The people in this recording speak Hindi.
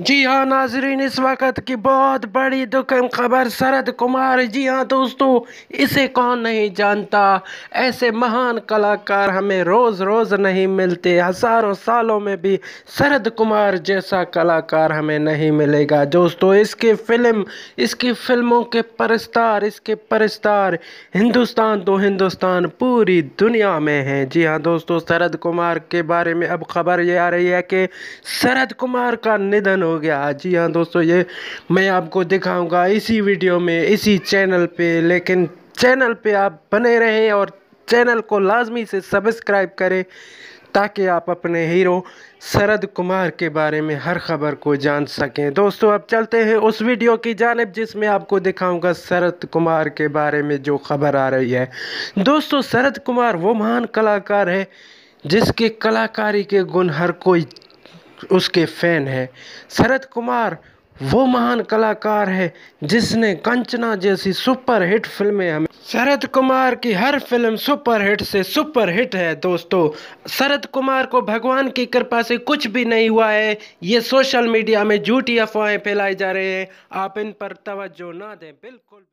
जी हाँ नाजरीन इस वक्त की बहुत बड़ी दुखम खबर शरद कुमार जी हाँ दोस्तों इसे कौन नहीं जानता ऐसे महान कलाकार हमें रोज़ रोज़ नहीं मिलते हज़ारों सालों में भी शरद कुमार जैसा कलाकार हमें नहीं मिलेगा दोस्तों इसके फिल्म इसकी फिल्मों के परस्तार इसके परस्तार हिंदुस्तान तो हिंदुस्तान पूरी दुनिया में हैं जी हाँ दोस्तों शरद कुमार के बारे में अब खबर ये आ रही है कि शरद कुमार का निधन हो गया जी हाँ दोस्तों ये मैं आपको दिखाऊंगा इसी वीडियो में इसी चैनल पे लेकिन चैनल पे आप बने रहें और चैनल को लाजमी से सब्सक्राइब करें ताकि आप अपने हीरो शरद कुमार के बारे में हर खबर को जान सकें दोस्तों अब चलते हैं उस वीडियो की जानब जिसमें आपको दिखाऊंगा शरद कुमार के बारे में जो खबर आ रही है दोस्तों शरद कुमार वो महान कलाकार है जिसके कलाकारी के गुण हर कोई उसके फैन हैं शरद कुमार वो महान कलाकार है जिसने कंचना जैसी सुपरहिट फिल्में हमें शरद कुमार की हर फिल्म सुपरहिट से सुपरहिट है दोस्तों शरद कुमार को भगवान की कृपा से कुछ भी नहीं हुआ है ये सोशल मीडिया में झूठी अफवाहें फैलाई जा रहे हैं आप इन पर तवज्जो ना दें बिल्कुल